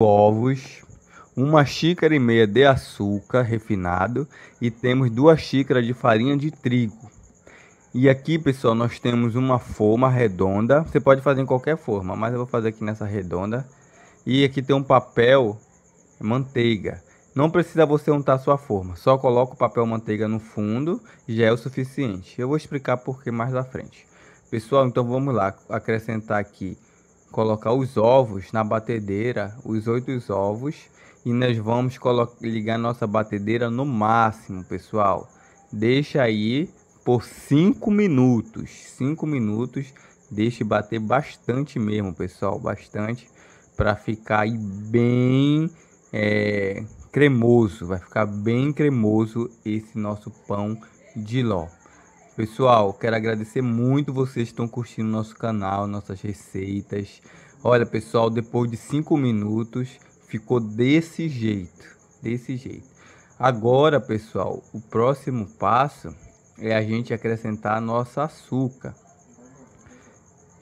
ovos, uma xícara e meia de açúcar refinado e temos duas xícaras de farinha de trigo. E aqui, pessoal, nós temos uma forma redonda. Você pode fazer em qualquer forma, mas eu vou fazer aqui nessa redonda. E aqui tem um papel manteiga. Não precisa você untar sua forma, só coloca o papel manteiga no fundo e já é o suficiente. Eu vou explicar por que mais à frente. Pessoal, então vamos lá acrescentar aqui colocar os ovos na batedeira, os oito ovos, e nós vamos ligar nossa batedeira no máximo, pessoal. Deixa aí por cinco minutos, cinco minutos, deixe bater bastante mesmo, pessoal, bastante, para ficar aí bem é, cremoso, vai ficar bem cremoso esse nosso pão de ló. Pessoal, quero agradecer muito vocês que estão curtindo nosso canal, nossas receitas. Olha, pessoal, depois de 5 minutos ficou desse jeito, desse jeito. Agora, pessoal, o próximo passo é a gente acrescentar a nossa açúcar.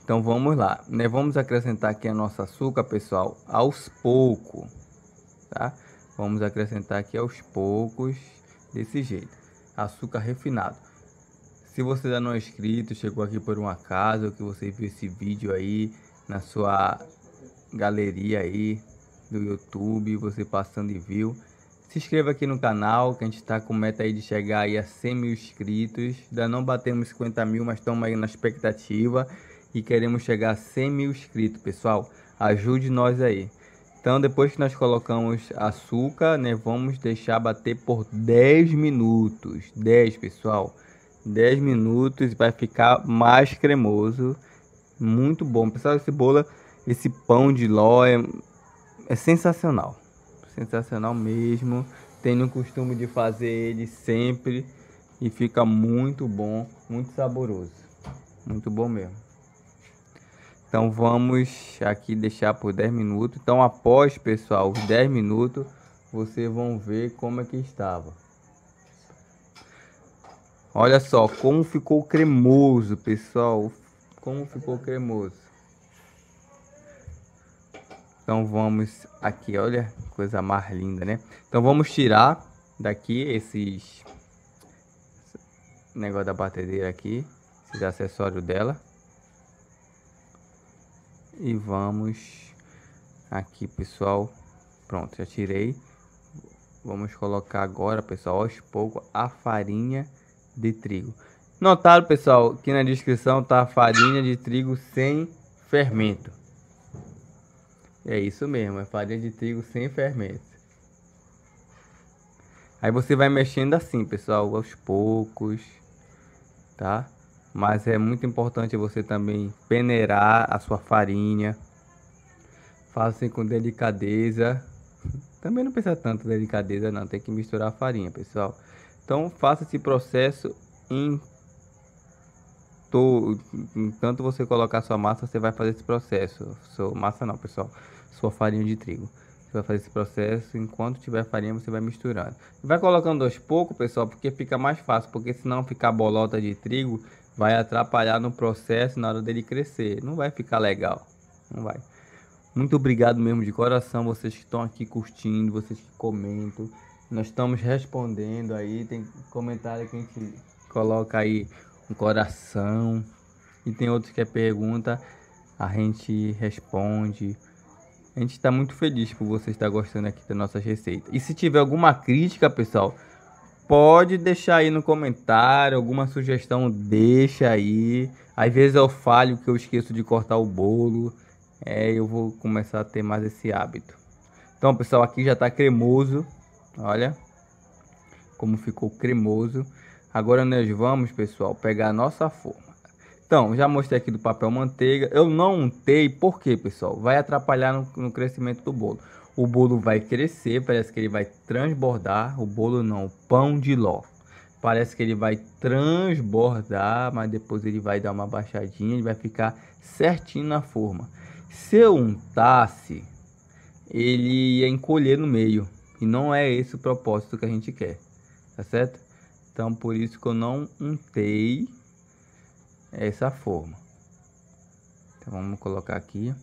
Então vamos lá, né? Vamos acrescentar aqui a nossa açúcar, pessoal, aos poucos, tá? Vamos acrescentar aqui aos poucos, desse jeito, açúcar refinado. Se você ainda não é inscrito, chegou aqui por um acaso, que você viu esse vídeo aí na sua galeria aí do YouTube, você passando e viu, se inscreva aqui no canal, que a gente está com meta aí de chegar aí a 100 mil inscritos. Ainda não batemos 50 mil, mas estamos aí na expectativa e queremos chegar a 100 mil inscritos, pessoal. Ajude nós aí. Então, depois que nós colocamos açúcar, né, vamos deixar bater por 10 minutos. 10, pessoal. 10 minutos vai ficar mais cremoso. Muito bom. Pessoal, esse bolo, esse pão de ló é, é sensacional. Sensacional mesmo. Tenho o costume de fazer ele sempre e fica muito bom, muito saboroso. Muito bom mesmo. Então vamos aqui deixar por 10 minutos. Então após, pessoal, os 10 minutos, vocês vão ver como é que estava. Olha só como ficou cremoso, pessoal. Como ficou cremoso. Então vamos aqui, olha, coisa mais linda, né? Então vamos tirar daqui esses negócio da batedeira aqui, esses acessórios dela. E vamos aqui, pessoal. Pronto, já tirei. Vamos colocar agora, pessoal, aos poucos a farinha de trigo. Notaram, pessoal, que na descrição tá farinha de trigo sem fermento. É isso mesmo, é farinha de trigo sem fermento. Aí você vai mexendo assim, pessoal, aos poucos, tá? Mas é muito importante você também peneirar a sua farinha. assim com delicadeza. Também não precisa tanto delicadeza não, tem que misturar a farinha, pessoal. Então faça esse processo em to... enquanto você colocar sua massa, você vai fazer esse processo. Sua massa não, pessoal, sua farinha de trigo. Você vai fazer esse processo, enquanto tiver farinha, você vai misturando. Vai colocando aos poucos, pessoal, porque fica mais fácil, porque senão ficar bolota de trigo vai atrapalhar no processo na hora dele crescer. Não vai ficar legal. Não vai. Muito obrigado mesmo de coração vocês que estão aqui curtindo, vocês que comentam. Nós estamos respondendo aí, tem comentário que a gente coloca aí um coração e tem outros que é pergunta, a gente responde. A gente está muito feliz por você estar gostando aqui das nossas receitas. E se tiver alguma crítica, pessoal, pode deixar aí no comentário, alguma sugestão, deixa aí. Às vezes eu falho que eu esqueço de cortar o bolo. É, eu vou começar a ter mais esse hábito. Então, pessoal, aqui já está cremoso. Olha como ficou cremoso. Agora nós vamos, pessoal, pegar a nossa forma. Então, já mostrei aqui do papel manteiga. Eu não untei, por quê, pessoal? Vai atrapalhar no, no, crescimento do bolo. O bolo vai crescer, parece que ele vai transbordar. O bolo não, o pão de ló. Parece que ele vai transbordar, mas depois ele vai dar uma baixadinha, ele vai ficar certinho na forma. Se eu untasse, ele ia encolher no meio. E não é esse o propósito que a gente quer, tá certo? Então, por isso que eu não untei essa forma. Então, vamos colocar aqui.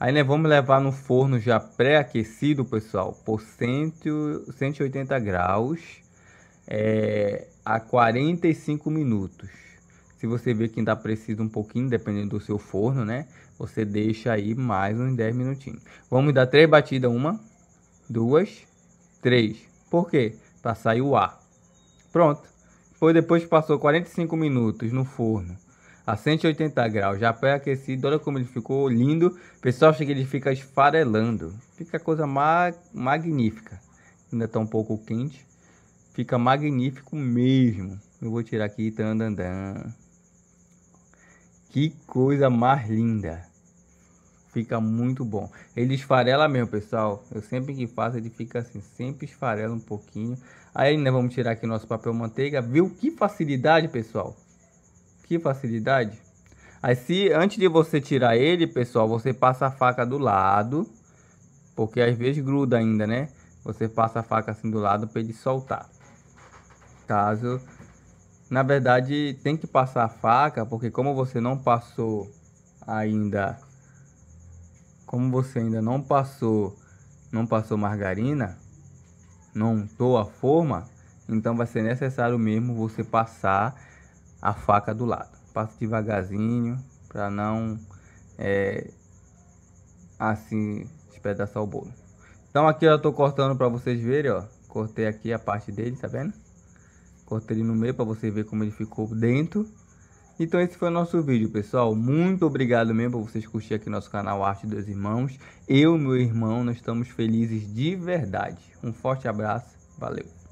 Aí, né, vamos levar no forno já pré-aquecido, pessoal, por cento, 180 graus é, a 45 minutos. Se você ver que ainda precisa um pouquinho, dependendo do seu forno, né? Você deixa aí mais uns 10 minutinhos. Vamos dar três batidas, uma, duas, 3. Por quê? Para sair o ar. Pronto. Foi depois que passou 45 minutos no forno a 180 graus, já pré-aquecido. Olha como ele ficou lindo. Pessoal, que ele fica esfarelando. Fica coisa ma magnífica. Ainda está um pouco quente. Fica magnífico mesmo. Eu vou tirar aqui. Tan, tan, tan. Que coisa mais linda. Fica muito bom. Ele esfarela mesmo, pessoal. Eu sempre que faço, ele fica assim, sempre esfarela um pouquinho. Aí né, vamos tirar aqui nosso papel manteiga. Viu que facilidade, pessoal? Que facilidade. Aí se, antes de você tirar ele, pessoal, você passa a faca do lado. Porque às vezes gruda ainda, né? Você passa a faca assim do lado para ele soltar. Caso... Na verdade, tem que passar a faca, porque como você não passou ainda como você ainda não passou, não passou margarina, não untou a forma, então vai ser necessário mesmo você passar a faca do lado. Passa devagarzinho para não é, assim espedaçar o bolo. Então aqui eu estou cortando para vocês verem, ó. Cortei aqui a parte dele, tá vendo? Cortei ele no meio para você ver como ele ficou dentro. Então esse foi o nosso vídeo, pessoal. Muito obrigado mesmo por vocês curtirem aqui nosso canal Arte dos Irmãos. Eu e meu irmão, nós estamos felizes de verdade. Um forte abraço. Valeu.